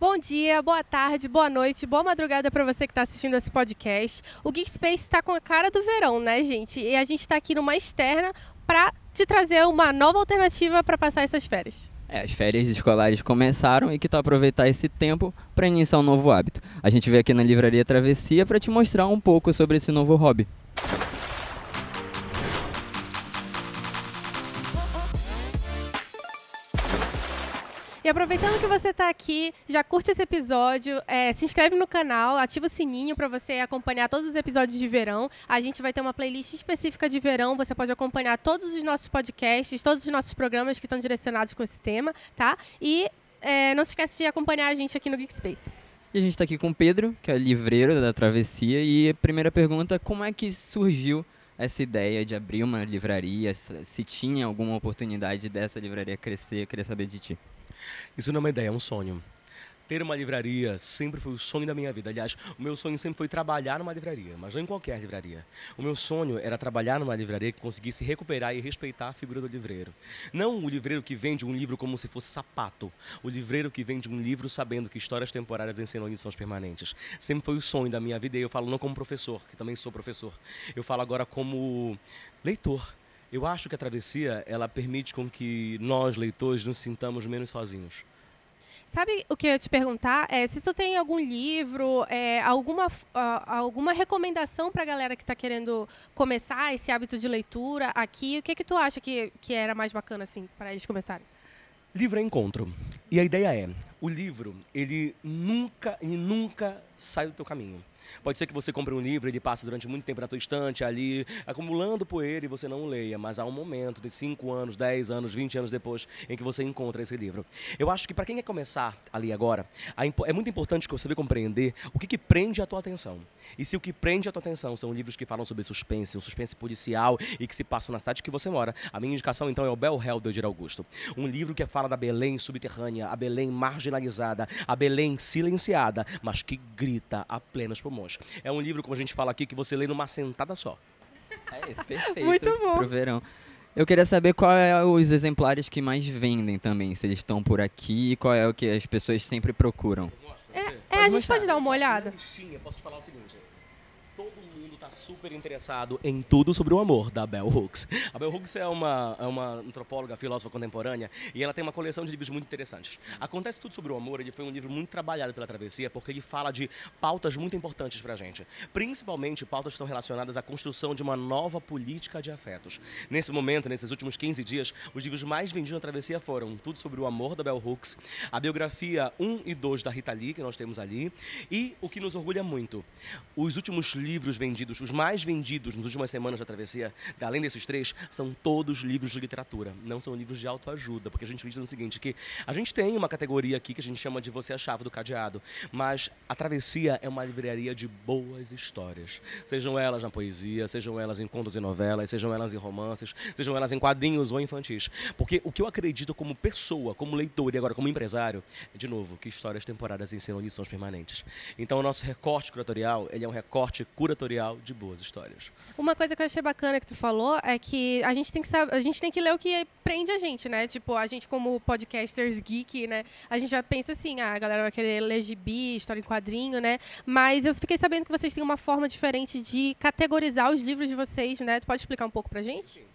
Bom dia, boa tarde, boa noite, boa madrugada para você que está assistindo esse podcast. O Geek Space está com a cara do verão, né, gente? E a gente está aqui numa externa para te trazer uma nova alternativa para passar essas férias. É, as férias escolares começaram e que tal aproveitar esse tempo para iniciar um novo hábito. A gente veio aqui na Livraria Travessia para te mostrar um pouco sobre esse novo hobby. E aproveitando que você está aqui, já curte esse episódio, é, se inscreve no canal, ativa o sininho para você acompanhar todos os episódios de verão. A gente vai ter uma playlist específica de verão, você pode acompanhar todos os nossos podcasts, todos os nossos programas que estão direcionados com esse tema, tá? E é, não se esquece de acompanhar a gente aqui no Geek Space. E a gente está aqui com o Pedro, que é livreiro da Travessia. E a primeira pergunta, como é que surgiu essa ideia de abrir uma livraria? Se tinha alguma oportunidade dessa livraria crescer, eu queria saber de ti. Isso não é uma ideia, é um sonho. Ter uma livraria sempre foi o sonho da minha vida. Aliás, o meu sonho sempre foi trabalhar numa livraria, mas não em qualquer livraria. O meu sonho era trabalhar numa livraria que conseguisse recuperar e respeitar a figura do livreiro. Não o livreiro que vende um livro como se fosse sapato. O livreiro que vende um livro sabendo que histórias temporárias ensinam lições permanentes. Sempre foi o sonho da minha vida e eu falo não como professor, que também sou professor. Eu falo agora como leitor eu acho que a travessia ela permite com que nós leitores nos sintamos menos sozinhos. Sabe o que eu ia te perguntar? É, se tu tem algum livro, é, alguma, uh, alguma recomendação para a galera que está querendo começar esse hábito de leitura aqui, o que, que tu acha que, que era mais bacana assim para eles começarem? Livro é encontro. E a ideia é, o livro, ele nunca, e nunca sai do teu caminho. Pode ser que você compre um livro, e ele passe durante muito tempo na tua estante ali, acumulando poeira e você não leia, mas há um momento de 5 anos, 10 anos, 20 anos depois em que você encontra esse livro. Eu acho que para quem quer começar ali agora, é muito importante que você compreender o que, que prende a tua atenção. E se o que prende a tua atenção são livros que falam sobre suspense, um suspense policial e que se passam na cidade que você mora, a minha indicação então é o Bel Hell de Edir Augusto. Um livro que fala da Belém subterrânea, a Belém marginalizada, a Belém silenciada, mas que grita a plenos pulmões Monge. É um livro, como a gente fala aqui, que você lê numa sentada só. É esse, perfeito. Muito bom. Pro verão. Eu queria saber qual é os exemplares que mais vendem também, se eles estão por aqui e qual é o que as pessoas sempre procuram. É, é a gente mostrar. pode dar uma olhada. Posso te falar o seguinte. Todo mundo está super interessado em tudo sobre o amor da Bell Hooks. A Bell Hooks é uma, é uma antropóloga, filósofa contemporânea e ela tem uma coleção de livros muito interessantes. Acontece Tudo sobre o Amor, ele foi um livro muito trabalhado pela Travessia porque ele fala de pautas muito importantes para a gente. Principalmente pautas que estão relacionadas à construção de uma nova política de afetos. Nesse momento, nesses últimos 15 dias, os livros mais vendidos na Travessia foram Tudo sobre o Amor da Bell Hooks, a biografia 1 e 2 da Rita Lee, que nós temos ali, e o que nos orgulha muito, os últimos livros livros vendidos, os mais vendidos nas últimas semanas da travessia, além desses três, são todos livros de literatura, não são livros de autoajuda, porque a gente acredita no seguinte, que a gente tem uma categoria aqui que a gente chama de você é a chave do cadeado, mas a travessia é uma livraria de boas histórias, sejam elas na poesia, sejam elas em contos e novelas, sejam elas em romances, sejam elas em quadrinhos ou infantis, porque o que eu acredito como pessoa, como leitor e agora como empresário, de novo, que histórias temporárias ensinam lições permanentes. Então o nosso recorte curatorial, ele é um recorte curatorial de boas histórias. Uma coisa que eu achei bacana que tu falou é que a gente tem que saber, a gente tem que ler o que prende a gente, né? Tipo, a gente como podcasters geek, né? A gente já pensa assim, ah, a galera vai querer ler gibi, história em quadrinho, né? Mas eu fiquei sabendo que vocês têm uma forma diferente de categorizar os livros de vocês, né? Tu pode explicar um pouco pra gente? Sim.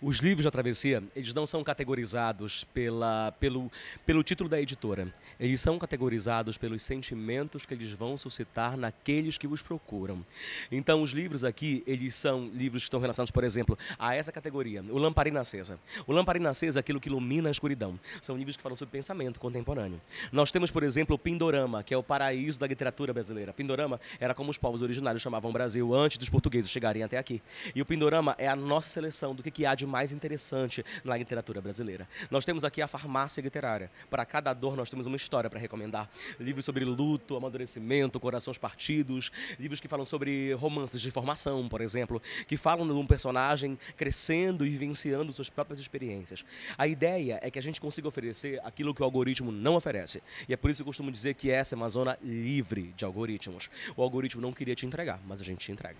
Os livros da travessia, eles não são categorizados pela, pelo, pelo título da editora. Eles são categorizados pelos sentimentos que eles vão suscitar naqueles que os procuram. Então, os livros aqui, eles são livros que estão relacionados, por exemplo, a essa categoria, o Lamparina Acesa. O Lamparina Acesa é aquilo que ilumina a escuridão. São livros que falam sobre pensamento contemporâneo. Nós temos, por exemplo, o Pindorama, que é o paraíso da literatura brasileira. Pindorama era como os povos originários chamavam o Brasil antes dos portugueses chegarem até aqui. E o Pindorama é a nossa seleção do que, que há há de mais interessante na literatura brasileira. Nós temos aqui a farmácia literária. Para cada dor, nós temos uma história para recomendar. Livros sobre luto, amadurecimento, corações partidos, livros que falam sobre romances de formação, por exemplo, que falam de um personagem crescendo e vivenciando suas próprias experiências. A ideia é que a gente consiga oferecer aquilo que o algoritmo não oferece. E é por isso que eu costumo dizer que essa é uma zona livre de algoritmos. O algoritmo não queria te entregar, mas a gente te entrega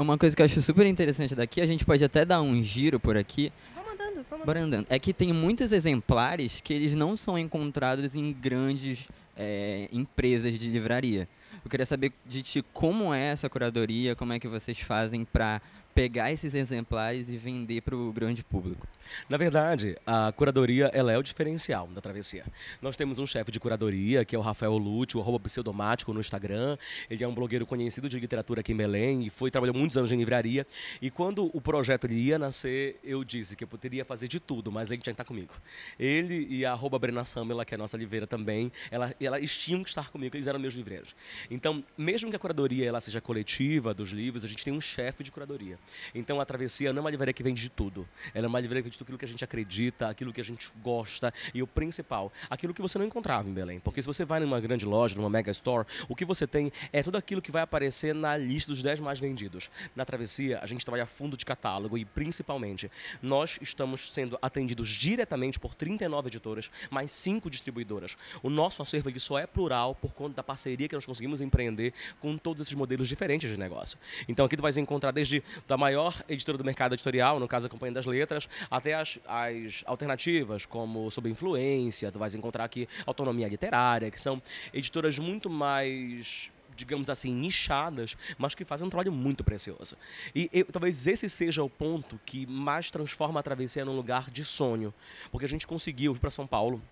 uma coisa que eu acho super interessante daqui, a gente pode até dar um giro por aqui. Vamos andando, vamos andando. É que tem muitos exemplares que eles não são encontrados em grandes é, empresas de livraria. Eu queria saber de ti como é essa curadoria, como é que vocês fazem para pegar esses exemplares e vender para o grande público? Na verdade, a curadoria ela é o diferencial da travessia. Nós temos um chefe de curadoria, que é o Rafael Lute, o arroba pseudomático no Instagram. Ele é um blogueiro conhecido de literatura aqui em Belém e foi trabalhou muitos anos em livraria. E quando o projeto ele ia nascer, eu disse que eu poderia fazer de tudo, mas ele tinha que estar comigo. Ele e a arroba Brena Samela, que é a nossa livreira também, ela, elas tinham que estar comigo, eles eram meus livreiros. Então, mesmo que a curadoria ela seja coletiva dos livros, a gente tem um chefe de curadoria. Então a travessia não é uma livraria que vende de tudo. Ela é uma livraria que vende tudo aquilo que a gente acredita, aquilo que a gente gosta e o principal, aquilo que você não encontrava em Belém. Porque se você vai numa grande loja, numa mega store, o que você tem é tudo aquilo que vai aparecer na lista dos 10 mais vendidos. Na travessia, a gente trabalha fundo de catálogo e principalmente nós estamos sendo atendidos diretamente por 39 editoras, mais 5 distribuidoras. O nosso acervo ele só é plural por conta da parceria que nós conseguimos empreender com todos esses modelos diferentes de negócio. Então aqui tu vai encontrar desde da maior editora do mercado editorial, no caso a Companhia das Letras, até as, as alternativas, como Sob Influência, tu vais encontrar aqui Autonomia Literária, que são editoras muito mais digamos assim, nichadas, mas que fazem um trabalho muito precioso. E eu, talvez esse seja o ponto que mais transforma a travessia num lugar de sonho, porque a gente conseguiu vir para São Paulo.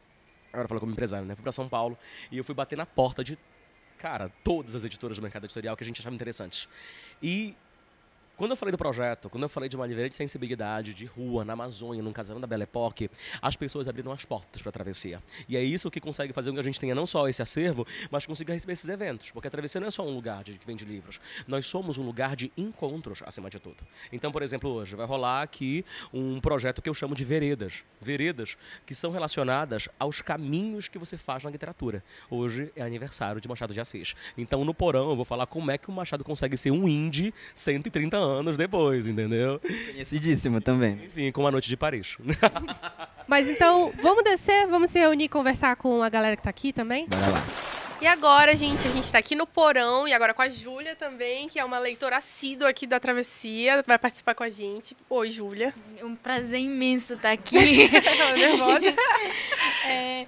Agora falo como empresário, né? Fui para São Paulo e eu fui bater na porta de cara, todas as editoras do mercado editorial que a gente achava interessantes. E quando eu falei do projeto, quando eu falei de uma livraria de sensibilidade, de rua, na Amazônia, num casarão da Belle Époque, as pessoas abriram as portas para a travessia. E é isso que consegue fazer com que a gente tenha não só esse acervo, mas consiga receber esses eventos. Porque a travessia não é só um lugar de, que vende livros. Nós somos um lugar de encontros, acima de tudo. Então, por exemplo, hoje vai rolar aqui um projeto que eu chamo de veredas. Veredas que são relacionadas aos caminhos que você faz na literatura. Hoje é aniversário de Machado de Assis. Então, no porão, eu vou falar como é que o Machado consegue ser um indie 130 anos anos depois, entendeu? Conhecidíssimo também. Enfim, com uma noite de Paris. Mas então, vamos descer, vamos se reunir e conversar com a galera que tá aqui também? Bora lá. E agora, gente, a gente tá aqui no porão e agora com a Júlia também, que é uma leitora assídua aqui da Travessia, vai participar com a gente. Oi, Júlia. É um prazer imenso estar tá aqui. nervosa. é,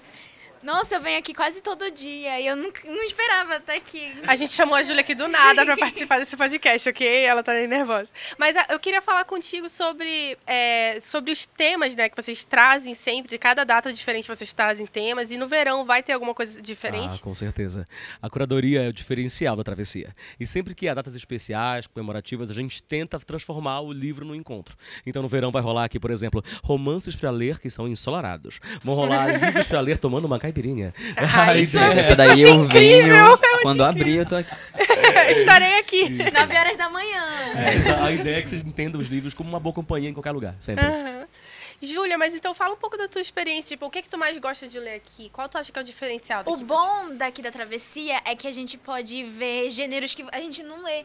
nossa, eu venho aqui quase todo dia e eu nunca, não esperava até aqui. A gente chamou a Júlia aqui do nada para participar desse podcast, ok? Ela tá nervosa. Mas ah, eu queria falar contigo sobre, é, sobre os temas, né? Que vocês trazem sempre, cada data diferente vocês trazem temas. E no verão vai ter alguma coisa diferente? Ah, com certeza. A curadoria é o diferencial da travessia. E sempre que há datas especiais, comemorativas, a gente tenta transformar o livro no encontro. Então no verão vai rolar aqui, por exemplo, romances para ler que são ensolarados. Vão rolar livros para ler tomando uma caipirinha caipirinha. Ah, isso, é. Essa daí eu, eu quando abrir, eu tô aqui. É, Estarei aqui. Isso. 9 horas da manhã. É, essa, a ideia é que vocês entendam os livros como uma boa companhia em qualquer lugar, sempre. Uhum. Júlia, mas então fala um pouco da tua experiência. Tipo, o que, é que tu mais gosta de ler aqui? Qual tu acha que é o diferencial daqui? O bom daqui da travessia é que a gente pode ver gêneros que a gente não lê.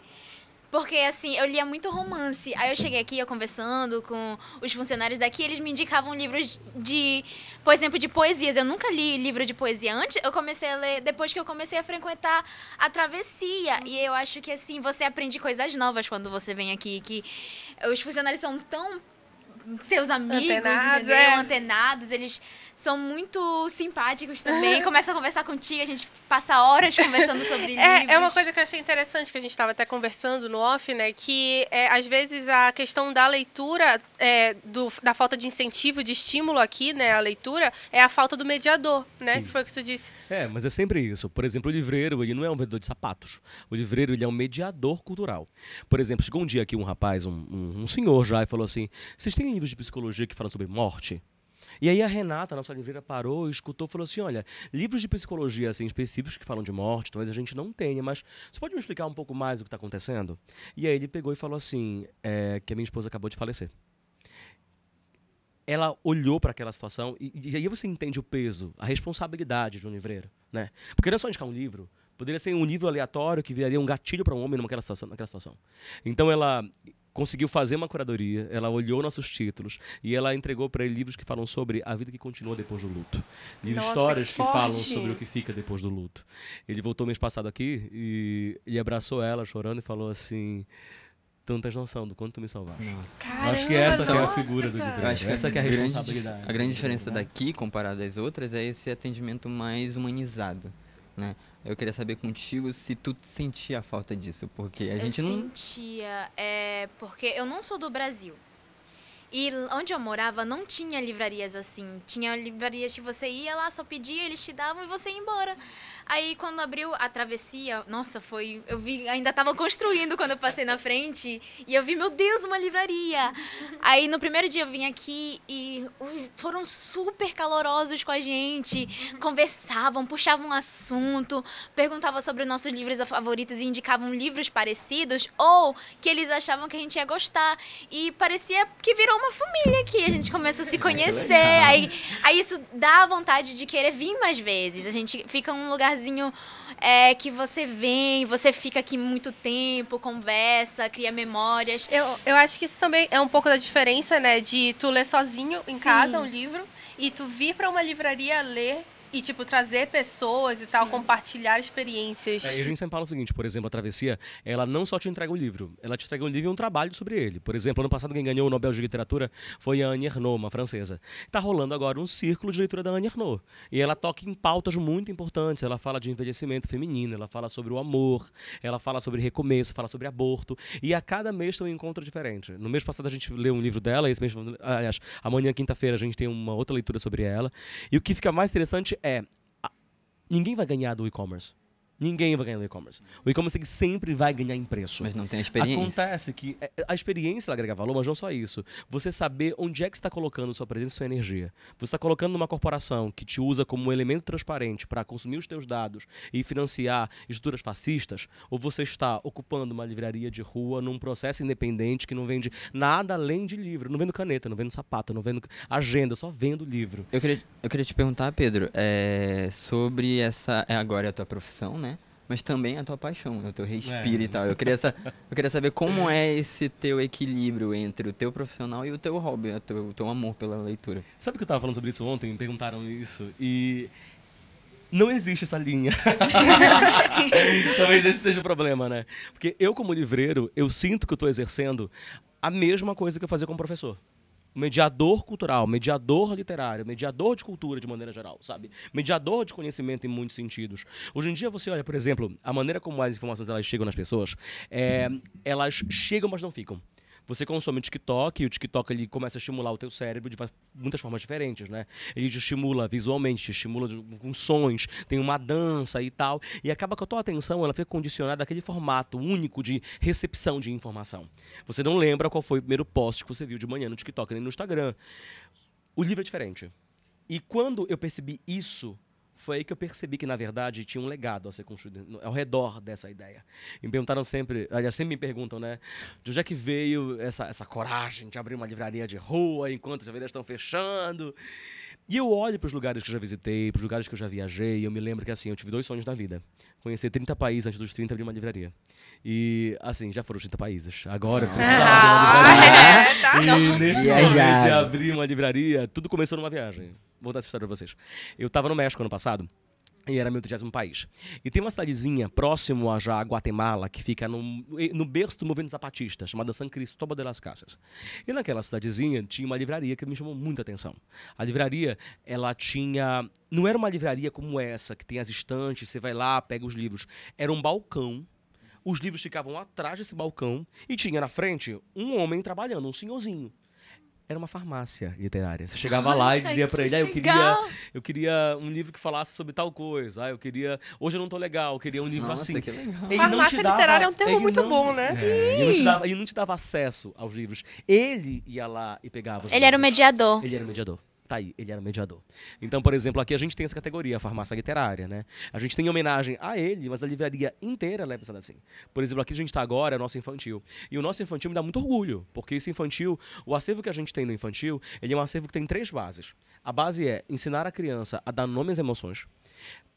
Porque, assim, eu lia muito romance. Aí eu cheguei aqui, eu conversando com os funcionários daqui, eles me indicavam livros de, por exemplo, de poesias. Eu nunca li livro de poesia antes. Eu comecei a ler depois que eu comecei a frequentar a travessia. E eu acho que, assim, você aprende coisas novas quando você vem aqui. Que os funcionários são tão seus amigos, antenados, entendeu? É. Antenados, eles são muito simpáticos também. É. Começam a conversar contigo, a gente passa horas conversando sobre isso. É, é, uma coisa que eu achei interessante, que a gente estava até conversando no off, né? Que é, às vezes a questão da leitura, é, do, da falta de incentivo, de estímulo aqui, né? A leitura, é a falta do mediador, né? Sim. Que foi o que você disse. É, mas é sempre isso. Por exemplo, o livreiro, ele não é um vendedor de sapatos. O livreiro, ele é um mediador cultural. Por exemplo, chegou um dia aqui um rapaz, um, um, um senhor já, e falou assim: vocês têm livros de psicologia que falam sobre morte? E aí a Renata, nossa livreira, parou, escutou, falou assim: olha, livros de psicologia assim específicos que falam de morte, talvez a gente não tenha, mas você pode me explicar um pouco mais o que está acontecendo? E aí ele pegou e falou assim: é, que a minha esposa acabou de falecer. Ela olhou para aquela situação e, e, aí você entende o peso, a responsabilidade de um livreiro, né? Porque não é só indicar um livro. Poderia ser um livro aleatório que viraria um gatilho para um homem naquela situação, naquela situação. Então ela conseguiu fazer uma curadoria, ela olhou nossos títulos e ela entregou para ele livros que falam sobre a vida que continua depois do luto. Livros Nossa, histórias que, que, falam sobre o que fica depois do luto. Ele voltou mês passado aqui e, e abraçou ela chorando e falou assim: "Tantas noção do quanto tu me salvaste. Caramba, acho que essa que é a figura do livro. Acho essa que é a grande, responsabilidade. A grande diferença daqui, comparada às outras, é esse atendimento mais humanizado. Né? Eu queria saber contigo se tu sentia a falta disso, porque a eu gente não. sentia, é, porque eu não sou do Brasil. E onde eu morava não tinha livrarias assim. Tinha livrarias que você ia lá, só pedia, eles te davam e você ia embora. Aí quando abriu a travessia, nossa, foi. Eu vi, ainda tava construindo quando eu passei na frente. E eu vi, meu Deus, uma livraria! Aí no primeiro dia eu vim aqui e foram super calorosos com a gente. Conversavam, puxavam um assunto, perguntavam sobre nossos livros favoritos e indicavam livros parecidos ou que eles achavam que a gente ia gostar. E parecia que virou uma família aqui. A gente começou a se conhecer. Aí, aí isso dá vontade de querer vir mais vezes. A gente fica um lugar lugarzinho é, que você vem, você fica aqui muito tempo, conversa, cria memórias. Eu, eu acho que isso também é um pouco da diferença, né? De tu ler sozinho em Sim. casa um livro e tu vir para uma livraria ler e, tipo, trazer pessoas e tal, Sim. compartilhar experiências. É, e a gente sempre fala o seguinte, por exemplo, a travessia, ela não só te entrega o um livro, ela te entrega um livro e um trabalho sobre ele. Por exemplo, ano passado quem ganhou o Nobel de Literatura foi a Anne Ernaux, uma francesa. Está rolando agora um círculo de leitura da Anne Ernaux. E ela toca em pautas muito importantes. Ela fala de envelhecimento feminino, ela fala sobre o amor, ela fala sobre recomeço, fala sobre aborto. E a cada mês tem um encontro diferente. No mês passado a gente leu um livro dela, esse mês, aliás, amanhã, quinta-feira, a gente tem uma outra leitura sobre ela. E o que fica mais interessante é: ninguém vai ganhar do e-commerce. Ninguém vai ganhar no e-commerce. O e-commerce sempre vai ganhar em preço. Mas não tem a experiência. Acontece que é, a experiência ela agrega valor, mas não só isso. Você saber onde é que está colocando sua presença e sua energia. Você está colocando numa corporação que te usa como um elemento transparente para consumir os teus dados e financiar estruturas fascistas, ou você está ocupando uma livraria de rua num processo independente que não vende nada além de livro, não vendo caneta, não vendo sapato, não vendo agenda, só vendo livro. Eu queria, eu queria te perguntar, Pedro, é, sobre essa. É agora é a tua profissão, né? mas também a tua paixão, né? o teu respiro é. e tal. Eu queria, eu queria saber como é esse teu equilíbrio entre o teu profissional e o teu hobby, né? o teu, o teu amor pela leitura. Sabe que eu estava falando sobre isso ontem? Me perguntaram isso e não existe essa linha. Talvez esse seja o problema, né? Porque eu, como livreiro, eu sinto que eu estou exercendo a mesma coisa que eu fazia como professor mediador cultural, mediador literário, mediador de cultura de maneira geral, sabe? Mediador de conhecimento em muitos sentidos. Hoje em dia você olha, por exemplo, a maneira como as informações elas chegam nas pessoas, é, elas chegam mas não ficam. Você consome o TikTok, e o TikTok ele começa a estimular o teu cérebro de muitas formas diferentes, né? Ele te estimula visualmente, te estimula com sons, tem uma dança e tal, e acaba que a tua atenção ela fica condicionada àquele formato único de recepção de informação. Você não lembra qual foi o primeiro post que você viu de manhã no TikTok nem no Instagram. O livro é diferente. E quando eu percebi isso foi aí que eu percebi que, na verdade, tinha um legado a ser construído ao redor dessa ideia. E me perguntaram sempre, aliás, sempre me perguntam, né? De onde é que veio essa, essa coragem de abrir uma livraria de rua enquanto as livrarias estão fechando? E eu olho para os lugares que eu já visitei, para os lugares que eu já viajei, e eu me lembro que, assim, eu tive dois sonhos na vida. Conhecer 30 países antes dos 30 abrir uma livraria. E, assim, já foram 30 países. Agora eu precisava ah, abrir uma ah. livraria. É, tá? E tá nesse momento de abrir uma livraria, tudo começou numa viagem vou dar essa história pra vocês. Eu tava no México ano passado. E era meu 30 país. E tem uma cidadezinha próximo a já Guatemala, que fica no, no berço do movimento zapatista, chamada San Cristóbal de las Casas. E naquela cidadezinha tinha uma livraria que me chamou muita atenção. A livraria, ela tinha. Não era uma livraria como essa, que tem as estantes, você vai lá, pega os livros. Era um balcão os livros ficavam atrás desse balcão e tinha na frente um homem trabalhando, um senhorzinho era uma farmácia literária. Você chegava Nossa, lá e dizia para ele, ah, eu queria, eu queria um livro que falasse sobre tal coisa. Ah, eu queria, hoje eu não tô legal, eu queria um livro Nossa, assim. Que legal. Ele farmácia dava, literária é um termo muito não, bom, né? É, Sim. Ele não, dava, ele não, te dava, acesso aos livros. Ele ia lá e pegava. ele livros. era o mediador. Ele era o mediador. Tá aí, ele era mediador. Então, por exemplo, aqui a gente tem essa categoria, a farmácia literária, né? A gente tem homenagem a ele, mas a livraria inteira é pensada assim. Por exemplo, aqui a gente está agora, é o nosso infantil. E o nosso infantil me dá muito orgulho, porque esse infantil, o acervo que a gente tem no infantil, ele é um acervo que tem três bases. A base é ensinar a criança a dar nome às emoções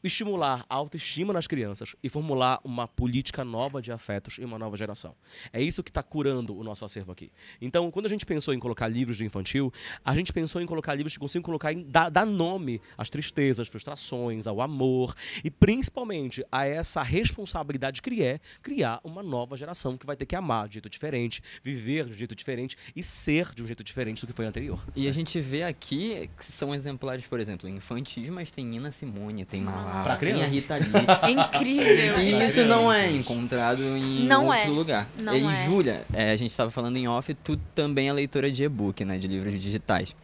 estimular a autoestima nas crianças e formular uma política nova de afetos e uma nova geração. É isso que está curando o nosso acervo aqui. Então, quando a gente pensou em colocar livros de infantil, a gente pensou em colocar livros que consigam colocar, em, dar, dar nome às tristezas, às frustrações, ao amor e principalmente a essa responsabilidade que é criar uma nova geração que vai ter que amar de um jeito diferente, viver de um jeito diferente e ser de um jeito diferente do que foi anterior. E a gente vê aqui que são exemplares, por exemplo, infantis, mas tem Nina Simone, tem Malala, tem a Rita Lee. É incrível. E isso não é encontrado em não outro é. lugar. Não e é. Júlia, é, a gente estava falando em off, tu também é leitora de e-book, né, de livros digitais.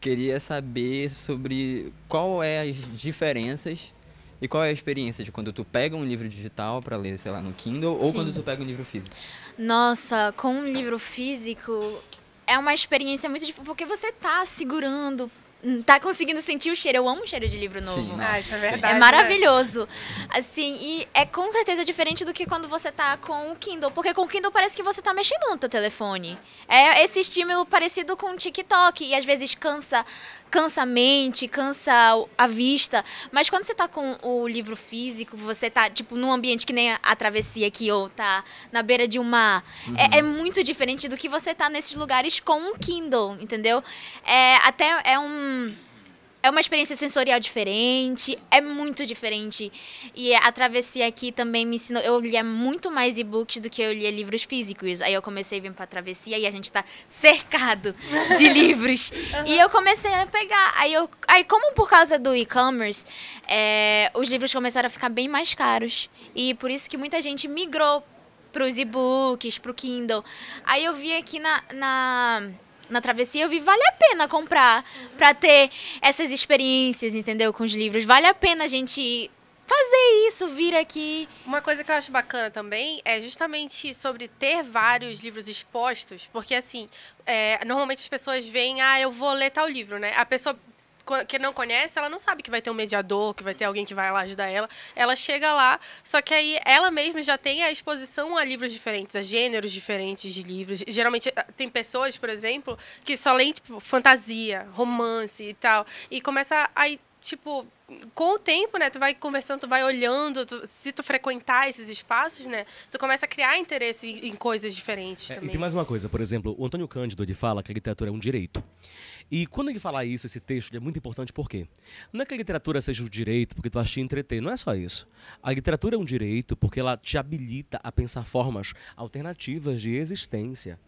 Queria saber sobre qual é as diferenças e qual é a experiência de quando tu pega um livro digital para ler, sei lá, no Kindle ou Sim. quando tu pega um livro físico? Nossa, com um livro físico é uma experiência muito difícil, porque você tá segurando, Hum, tá conseguindo sentir o cheiro. Eu amo o cheiro de livro novo. Sim, ah, isso é verdade. É né? maravilhoso. Né? Assim, e é com certeza diferente do que quando você tá com o Kindle, porque com o Kindle parece que você tá mexendo no teu telefone. É esse estímulo parecido com o TikTok e às vezes cansa cansa a mente, cansa a vista. Mas quando você está com o livro físico, você está tipo, num ambiente que nem a travessia aqui, ou tá na beira de um mar. É, uhum. É, é, muito diferente do que você tá nesses lugares com um Kindle, entendeu? É, até é um é uma experiência sensorial diferente, é muito diferente. E a travessia aqui também me ensinou. Eu lia muito mais e-books do que eu lia livros físicos. Aí eu comecei a vir pra travessia e a gente tá cercado de livros. Uhum. E eu comecei a pegar. Aí, eu, aí como por causa do e-commerce, é, os livros começaram a ficar bem mais caros. E por isso que muita gente migrou pros e-books, pro Kindle. Aí eu vi aqui na, na na travessia, eu vi vale a pena comprar uhum. para ter essas experiências, entendeu? Com os livros. Vale a pena a gente fazer isso, vir aqui. Uma coisa que eu acho bacana também é justamente sobre ter vários livros expostos, porque assim, é, normalmente as pessoas veem, ah, eu vou ler tal livro, né? A pessoa que não conhece, ela não sabe que vai ter um mediador, que vai ter alguém que vai lá ajudar ela. Ela chega lá, só que aí ela mesma já tem a exposição a livros diferentes, a gêneros diferentes de livros. Geralmente eh, tem pessoas, por exemplo, que só lêem tipo, fantasia, romance e tal, e começa a tipo com o tempo, né, tu vai conversando, tu vai olhando, tu, se tu frequentar esses espaços, né, tu começa a criar interesse em, em coisas diferentes é, também. E tem mais uma coisa, por exemplo, o Antônio Cândido, ele fala que a literatura é um direito. E quando ele fala isso, esse texto, é muito importante por quê? Não é que a literatura seja um direito porque tu vai te entreter, não é só isso. A literatura é um direito porque ela te habilita a pensar formas alternativas de existência.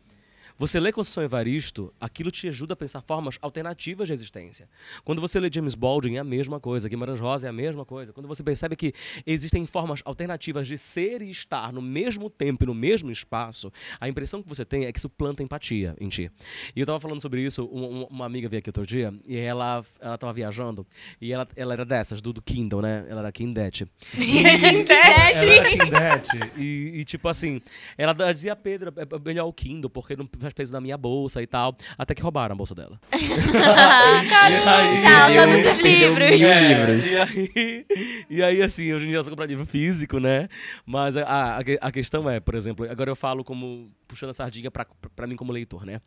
Você lê Conceição Evaristo, aquilo te ajuda a pensar formas alternativas de existência. Quando você lê James Baldwin, é a mesma coisa. Guimarães Rosa é a mesma coisa. Quando você percebe que existem formas alternativas de ser e estar no mesmo tempo e no mesmo espaço, a impressão que você tem é que isso planta empatia em ti. E eu estava falando sobre isso, uma, amiga veio aqui outro dia, e ela, ela tava viajando, e ela, ela era dessas, do, do Kindle, né? Ela era Kindete. Kindete! Kindete! E, e tipo assim, ela dizia, Pedro, é, é melhor o Kindle, porque não meus pesos na minha bolsa e tal. Até que roubaram a bolsa dela. Caramba, tchau, eu, todos os livros. É. livros. e, aí, e aí, assim, hoje em dia eu só compro livro físico, né? Mas a, a, a, questão é, por exemplo, agora eu falo como puxando a sardinha pra, pra mim como leitor, né?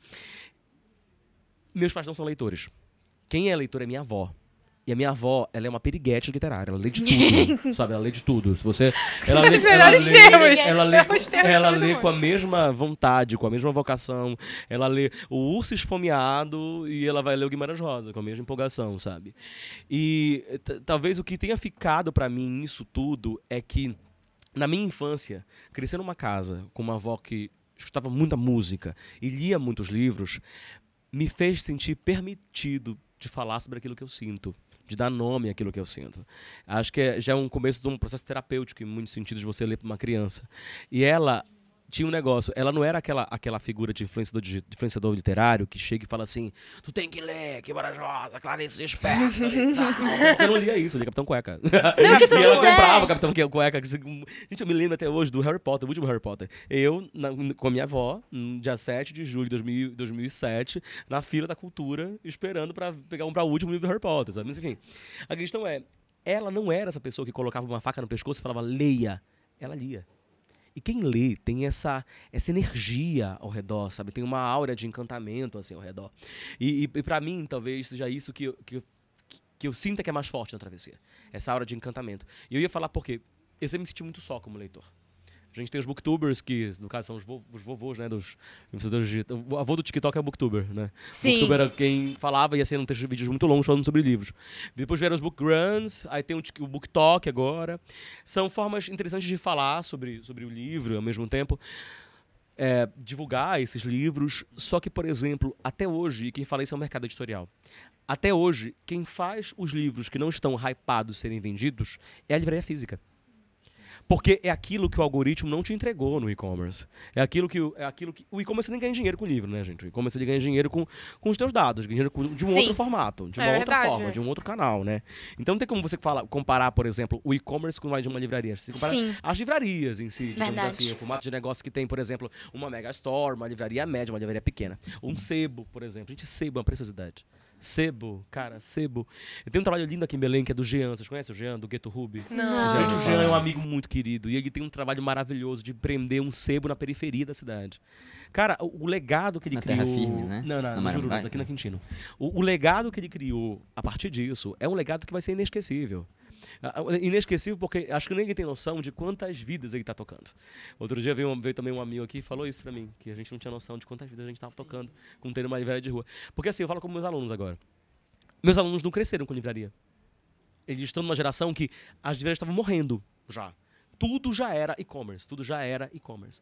Meus pais não são leitores. Quem é leitor é minha avó. E a minha avó, ela é uma periguete literária, ela lê de tudo, sabe? Ela lê de tudo. Se você, ela lê, Os melhores ela lê, termos. Ela lê, ela lê com a mesma vontade, com a mesma vocação. Ela lê o Urso Esfomeado e ela vai ler o Guimarães Rosa com a mesma empolgação, sabe? E talvez o que tenha ficado para mim nisso tudo é que na minha infância, crescer numa casa com uma avó que escutava muita música e lia muitos livros, me fez sentir permitido de falar sobre aquilo que eu sinto de dar nome àquilo que eu sinto. Acho que é, já é um começo de um processo terapêutico, em muitos sentidos, de você ler para uma criança. E ela tinha um negócio. Ela não era aquela, aquela figura de influenciador, de influenciador literário que chega e fala assim: tu tem que ler, que corajosa, Clarice Esperta. eu não lia isso, eu lia Capitão Cueca. Não, que tu e ela quiser. o Capitão Cueca. Gente, eu me lembro até hoje do Harry Potter, o último Harry Potter. Eu, na, com a minha avó, no dia 7 de julho de 2000, 2007, na fila da cultura, esperando para pegar um para o último livro do Harry Potter, sabe? Mas enfim, a questão é: ela não era essa pessoa que colocava uma faca no pescoço e falava, leia. Ela lia. E quem lê tem essa, essa energia ao redor, sabe? Tem uma aura de encantamento assim ao redor. E, e, e para mim, talvez seja isso que, eu, que, eu, que eu sinta que é mais forte na travessia. Essa aura de encantamento. E eu ia falar porque eu sempre me senti muito só como leitor. A gente tem os booktubers, que no caso são os, vo os vovôs, né? Dos influenciadores O avô do TikTok é booktuber, né? Sim. Booktuber era quem falava e assim não um vídeos muito longos falando sobre livros. Depois vieram os book aí tem o, o booktalk agora. São formas interessantes de falar sobre, sobre o livro ao mesmo tempo. É, divulgar esses livros, só que, por exemplo, até hoje, e quem fala isso é o mercado editorial. Até hoje, quem faz os livros que não estão hypados serem vendidos é a livraria física. Porque é aquilo que o algoritmo não te entregou no e-commerce. É aquilo que é aquilo que o e-commerce nem ganha dinheiro com livro, né, gente? O e-commerce ele ganha dinheiro com, com os teus dados, ganha dinheiro com, de um Sim. outro formato, de uma é outra verdade, forma, é. de um outro canal, né? Então não tem como você fala, comparar, por exemplo, o e-commerce com de uma livraria. Você compara Sim. as livrarias em si, digamos assim, verdade. assim, o formato de negócio que tem, por exemplo, uma mega store, uma livraria média, uma livraria pequena, um sebo, por exemplo. a Gente, sebo é uma preciosidade. Sebo, cara, sebo. Eu tenho um trabalho lindo aqui em Belém que é do Jean. Vocês conhecem o Jean, do Gueto Ruby? Não. Não. o Jean é um amigo muito querido. E ele tem um trabalho maravilhoso de prender um sebo na periferia da cidade. Cara, o, o legado que ele na criou. Terra firme, né? Não, não, no Jururus, aqui na é Quintino. O, o legado que ele criou a partir disso é um legado que vai ser inesquecível. Ah, ah, inesquecível porque acho que ninguém tem noção de quantas vidas ele está tocando. Outro dia veio, veio, também um amigo aqui e falou isso para mim, que a gente não tinha noção de quantas vidas a gente estava tocando com ter uma livraria de rua. Porque assim, eu falo com meus alunos agora. Meus alunos não cresceram com livraria. Eles estão numa geração que as livrarias estavam morrendo já. Tudo já era e-commerce, tudo já era e-commerce.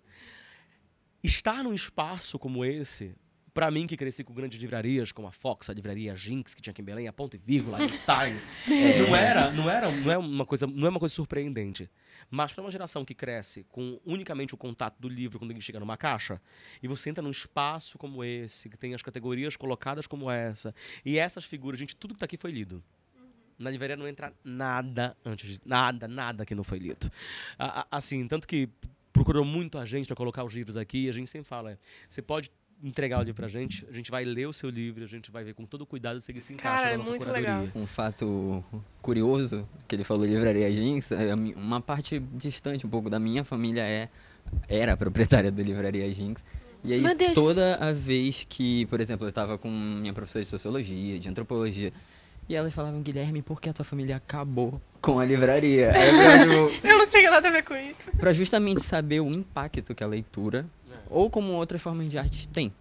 Estar num espaço como esse para mim, que cresci com grandes livrarias, como a Fox, a livraria Jinx, que tinha aqui em Belém, a Ponto e Vírgula, Einstein, é, não, era, não, era, não, é uma coisa, não é uma coisa surpreendente. Mas para uma geração que cresce com unicamente o contato do livro quando ele chega numa caixa, e você entra num espaço como esse, que tem as categorias colocadas como essa, e essas figuras, gente, tudo que está aqui foi lido. Uhum. Na livraria não entra nada antes de. Nada, nada que não foi lido. assim, tanto que procurou muito a gente para colocar os livros aqui, a gente sempre fala: é, você pode entregar o livro pra gente, a gente vai ler o seu livro, a gente vai ver com todo cuidado se ele se encaixa Cara, na é nossa é muito curadoria. Legal. Um fato curioso que ele falou livraria jeans, é uma parte distante um pouco da minha família é era a proprietária da livraria jeans. E aí toda a vez que, por exemplo, eu estava com minha professora de sociologia, de antropologia, e elas falavam, Guilherme, por que a tua família acabou com a livraria? eu, eu não sei nada a ver com isso. Pra justamente saber o impacto que a leitura ou como outras formas de arte tem.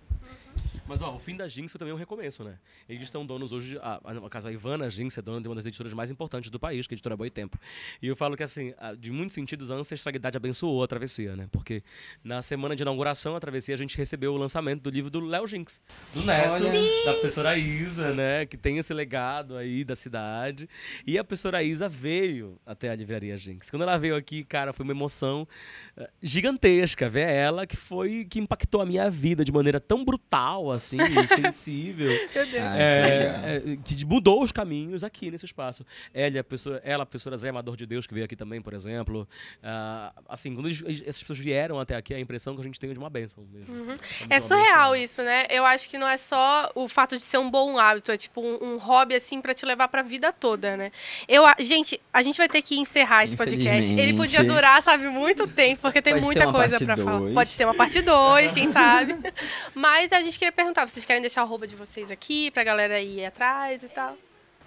Mas ó, o fim da Jinx também é um recomeço, né? Eles estão donos hoje, a, a, no caso a Ivana Jinx é dona de uma das editoras mais importantes do país, que é a editora Boitempo. E eu falo que assim, a, de muitos sentidos a ancestralidade abençoou a travessia, né? Porque na semana de inauguração a travessia a gente recebeu o lançamento do livro do Léo Jinx, do Neto, Sim. da professora Isa, né, que tem esse legado aí da cidade. E a professora Isa veio até a livraria Jinx. Quando ela veio aqui, cara, foi uma emoção eh, gigantesca ver ela que foi que impactou a minha vida de maneira tão brutal assim, sensível. Meu Deus. É, que é, é, mudou os caminhos aqui nesse espaço. Ela, a professora, ela, a professora Zé Amador de Deus, que veio aqui também, por exemplo. Uh, assim, quando essas pessoas vieram até aqui, a impressão é que a gente tem é de uma bênção mesmo. Uhum. É, surreal isso, né? Eu acho que não é só o fato de ser um bom hábito, é tipo um, um hobby, assim, para te levar pra vida toda, né? Eu, a, gente, a gente vai ter que encerrar esse podcast. Ele podia durar, sabe, muito tempo, porque tem Pode muita coisa para falar. Pode ter uma parte 2, quem sabe. Mas a gente queria perguntar vocês querem deixar a roupa de vocês aqui pra galera ir atrás e tal?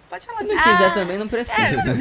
Pode falar. Se não ah. quiser ah, também, não precisa. É.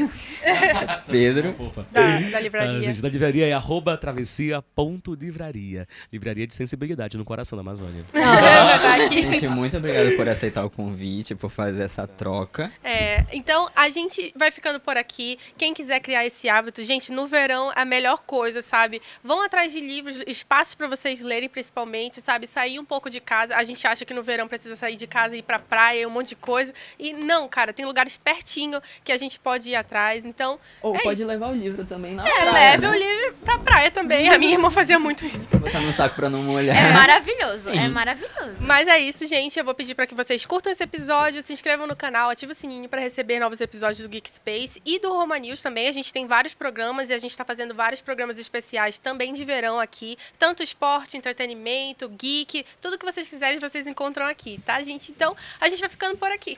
Né? Pedro. Da, da, livraria. Ah, gente, da livraria é arroba travessia.livraria. Livraria de sensibilidade no coração da Amazônia. Ah, é gente, muito obrigado por aceitar o convite, por fazer essa troca. É, então a gente vai ficando por aqui. Quem quiser criar esse hábito, gente, no verão é a melhor coisa, sabe? Vão atrás de livros, espaços para vocês lerem principalmente, sabe? Sair um pouco de casa. A gente acha que no verão precisa sair de casa e ir pra praia, um monte de coisa. E não, cara, tem lugar lugares pertinho que a gente pode ir atrás. Então. Ou é pode isso. levar o livro também na é, praia. É, leve né? o livro pra praia também. A minha irmã fazia muito isso. Vou botar no saco pra não molhar. É maravilhoso, é Sim. é maravilhoso. Mas é isso, gente. Eu vou pedir para que vocês curtam esse episódio, se inscrevam no canal, ativem o sininho para receber novos episódios do Geek Space e do Roma News também. A gente tem vários programas e a gente está fazendo vários programas especiais também de verão aqui. Tanto esporte, entretenimento, geek, tudo que vocês quiserem, vocês encontram aqui, tá, gente? Então, a gente vai ficando por aqui